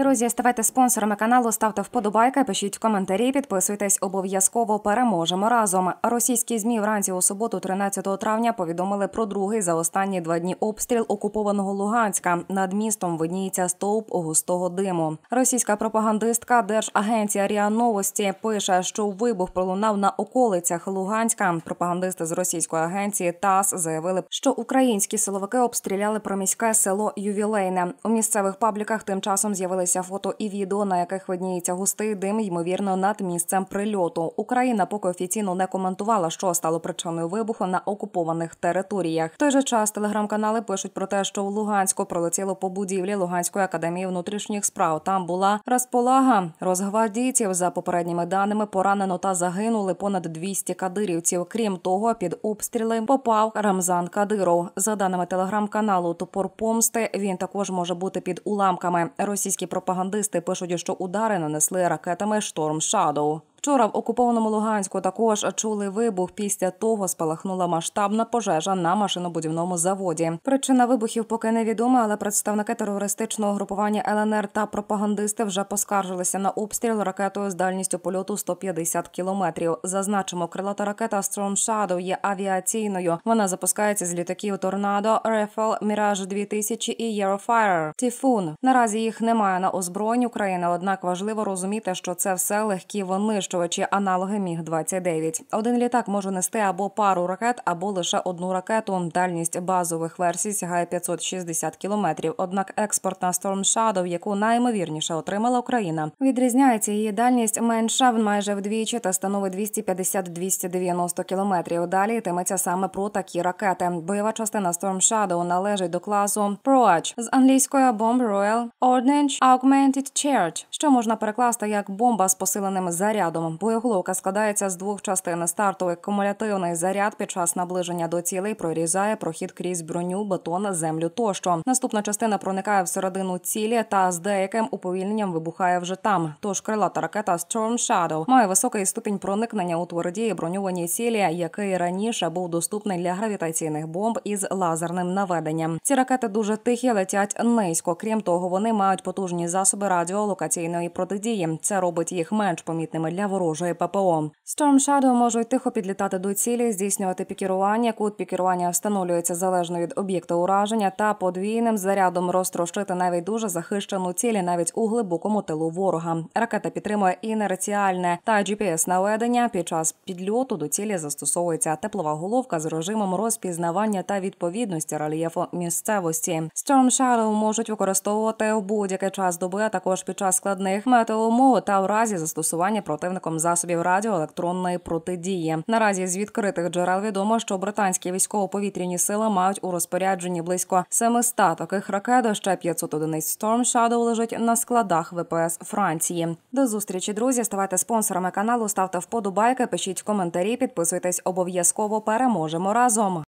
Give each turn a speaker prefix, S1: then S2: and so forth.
S1: Друзі, ставайте спонсорами каналу, ставте вподобайки, пишіть коментарі, підписуйтесь. Обов'язково переможемо разом. Російські змі вранці у суботу, 13 травня, повідомили про другий за останні два дні обстріл окупованого Луганська. Над містом видніється стовп густого диму. Російська пропагандистка Держагенція Ріа Новості пише, що вибух пролунав на околицях Луганська. Пропагандисти з російської агенції ТАСС заявили, що українські силовики обстріляли проміське село Ювілейне. У місцевих пабліках тим часом з'явилися з'явилися фото і відео, на яких видніється густий дим, ймовірно, над місцем прильоту. Україна поки офіційно не коментувала, що стало причиною вибуху на окупованих територіях. В той же час телеграм-канали пишуть про те, що в Луганську пролетіло по будівлі Луганської академії внутрішніх справ. Там була розполага розгвардійців. За попередніми даними поранено та загинули понад 200 кадирівців. Крім того, під обстріли попав Рамзан Кадиров. За даними телеграм-каналу, топор помсти він також може бути під уламками. Російські пропагандисти пишуть, що удари нанесли ракетами шторм Шадоу. Вчора в окупованому Луганську також чули вибух. Після того спалахнула масштабна пожежа на машинобудівному заводі. Причина вибухів поки невідома, але представники терористичного групування ЛНР та пропагандисти вже поскаржилися на обстріл ракетою з дальністю польоту 150 кілометрів. Зазначимо, крилата ракета Storm Shadow є авіаційною. Вона запускається з літаків торнадо, Рефал, Міраж 2000 і Єрофайр. Тіфун наразі їх немає на озброєнні України однак важливо розуміти, що це все легкі вони винищувачі аналоги міг 29 Один літак може нести або пару ракет, або лише одну ракету. Дальність базових версій сягає 560 кілометрів. Однак експортна Storm Shadow, яку найімовірніше отримала Україна, відрізняється її дальність менша майже вдвічі та становить 250-290 кілометрів. Далі йтиметься саме про такі ракети. Бойова частина Storm Shadow належить до класу ProArch з англійської Bomb Royal Ordnance Augmented Charge, що можна перекласти як бомба з посиленим зарядом. Прикладом, боєголовка складається з двох частин. Стартовий кумулятивний заряд під час наближення до цілей прорізає прохід крізь броню, бетон, землю тощо. Наступна частина проникає всередину цілі та з деяким уповільненням вибухає вже там. Тож крилата ракета Storm Shadow має високий ступінь проникнення у тверді броньованій цілі, який раніше був доступний для гравітаційних бомб із лазерним наведенням. Ці ракети дуже тихі, летять низько. Крім того, вони мають потужні засоби радіолокаційної протидії. Це робить їх менш помітними для ворожої ППО. Storm Shadow можуть тихо підлітати до цілі, здійснювати пікірування. Кут пікірування встановлюється залежно від об'єкта ураження та подвійним зарядом розтрощити навіть дуже захищену цілі, навіть у глибокому тилу ворога. Ракета підтримує інерціальне та gps наведення. Під час підльоту до цілі застосовується теплова головка з режимом розпізнавання та відповідності рельєфу місцевості. Storm Shadow можуть використовувати в будь-який час доби, а також під час складних метеоумов та в разі застосування противника представником засобів радіоелектронної протидії. Наразі з відкритих джерел відомо, що британські військово-повітряні сили мають у розпорядженні близько 700 таких ракет. Ще 500 одиниць Storm Shadow лежить на складах ВПС Франції. До зустрічі, друзі, ставайте спонсорами каналу, ставте вподобайки, пишіть коментарі, підписуйтесь обов'язково. Переможемо разом.